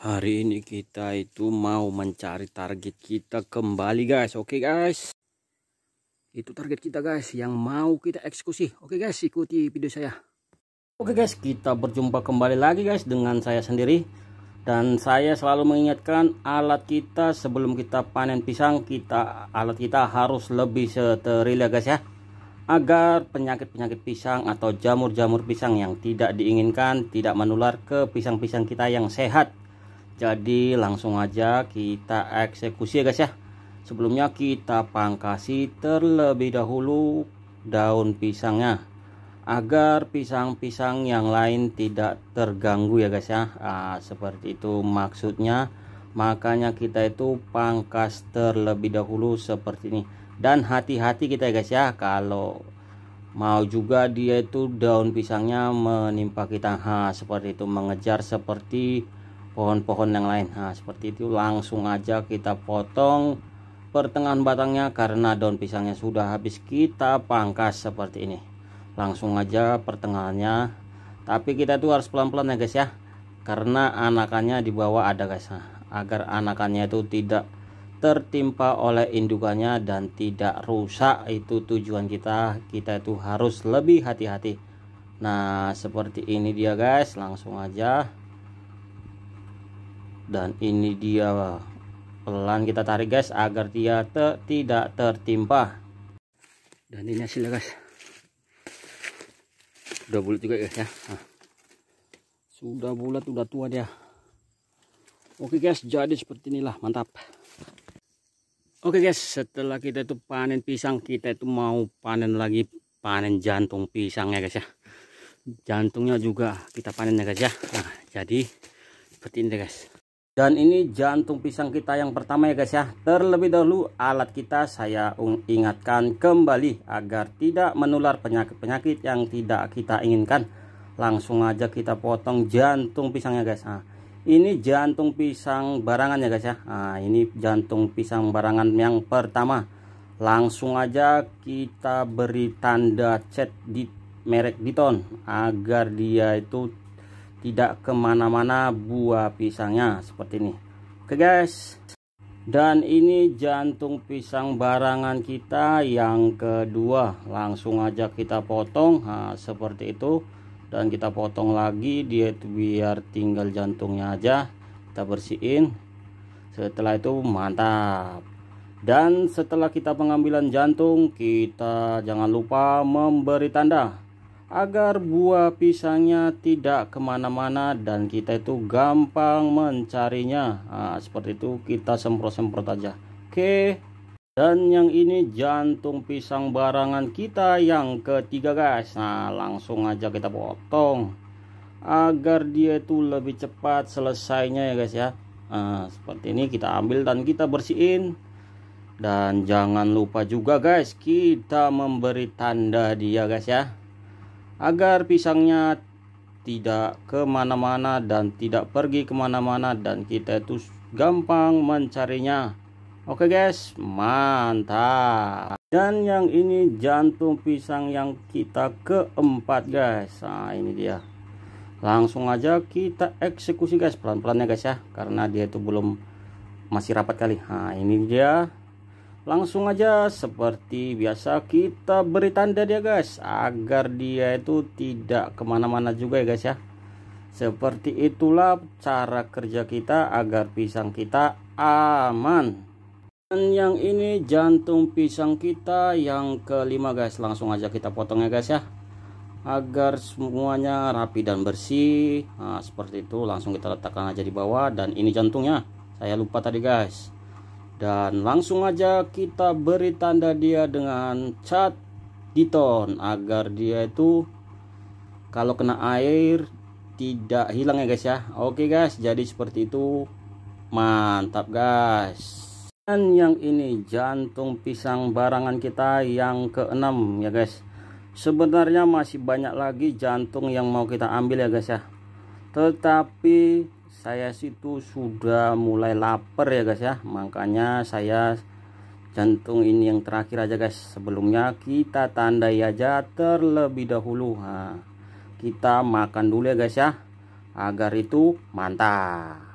hari ini kita itu mau mencari target kita kembali guys oke okay, guys itu target kita guys yang mau kita eksekusi oke okay, guys ikuti video saya oke okay, guys kita berjumpa kembali lagi guys dengan saya sendiri dan saya selalu mengingatkan alat kita sebelum kita panen pisang kita alat kita harus lebih steril ya guys ya agar penyakit-penyakit pisang atau jamur-jamur pisang yang tidak diinginkan tidak menular ke pisang-pisang kita yang sehat jadi langsung aja kita eksekusi ya guys ya sebelumnya kita pangkasi terlebih dahulu daun pisangnya agar pisang-pisang yang lain tidak terganggu ya guys ya nah, seperti itu maksudnya makanya kita itu pangkas terlebih dahulu seperti ini dan hati-hati kita ya guys ya kalau mau juga dia itu daun pisangnya menimpa kita ha ah, seperti itu mengejar seperti pohon-pohon yang lain nah seperti itu langsung aja kita potong pertengahan batangnya karena daun pisangnya sudah habis kita pangkas seperti ini langsung aja pertengahannya tapi kita tuh harus pelan-pelan ya guys ya karena anakannya di bawah ada guys nah, agar anakannya itu tidak tertimpa oleh indukannya dan tidak rusak itu tujuan kita kita itu harus lebih hati-hati nah seperti ini dia guys langsung aja dan ini dia pelan kita tarik guys agar dia te tidak tertimpa dan ini hasilnya guys sudah bulat juga guys ya nah. sudah bulat sudah tua dia oke guys jadi seperti inilah mantap oke guys setelah kita itu panen pisang kita itu mau panen lagi panen jantung pisangnya guys ya jantungnya juga kita panen ya guys ya nah, jadi seperti ini guys dan ini jantung pisang kita yang pertama ya guys ya terlebih dahulu alat kita saya ingatkan kembali agar tidak menular penyakit-penyakit yang tidak kita inginkan langsung aja kita potong jantung pisangnya guys nah, ini jantung pisang barangan ya guys ya nah, ini jantung pisang barangan yang pertama langsung aja kita beri tanda cat di merek Diton agar dia itu tidak kemana-mana buah pisangnya seperti ini oke guys dan ini jantung pisang barangan kita yang kedua langsung aja kita potong nah, seperti itu dan kita potong lagi dia biar tinggal jantungnya aja kita bersihin setelah itu mantap dan setelah kita pengambilan jantung kita jangan lupa memberi tanda agar buah pisangnya tidak kemana-mana dan kita itu gampang mencarinya nah, seperti itu kita semprot-semprot aja oke dan yang ini jantung pisang barangan kita yang ketiga guys nah langsung aja kita potong agar dia itu lebih cepat selesainya ya guys ya nah, seperti ini kita ambil dan kita bersihin dan jangan lupa juga guys kita memberi tanda dia guys ya agar pisangnya tidak kemana-mana dan tidak pergi kemana-mana dan kita itu gampang mencarinya oke guys mantap dan yang ini jantung pisang yang kita keempat guys nah ini dia langsung aja kita eksekusi guys pelan pelan ya guys ya karena dia itu belum masih rapat kali nah ini dia langsung aja seperti biasa kita beri tanda dia guys agar dia itu tidak kemana-mana juga ya guys ya seperti itulah cara kerja kita agar pisang kita aman dan yang ini jantung pisang kita yang kelima guys langsung aja kita potong ya guys ya agar semuanya rapi dan bersih nah, seperti itu langsung kita letakkan aja di bawah dan ini jantungnya saya lupa tadi guys dan langsung aja kita beri tanda dia dengan cat diton agar dia itu kalau kena air tidak hilang ya guys ya oke guys jadi seperti itu mantap guys dan yang ini jantung pisang barangan kita yang keenam ya guys sebenarnya masih banyak lagi jantung yang mau kita ambil ya guys ya tetapi saya situ sudah mulai lapar ya guys ya makanya saya jantung ini yang terakhir aja guys sebelumnya kita tandai aja terlebih dahulu nah, kita makan dulu ya guys ya agar itu mantap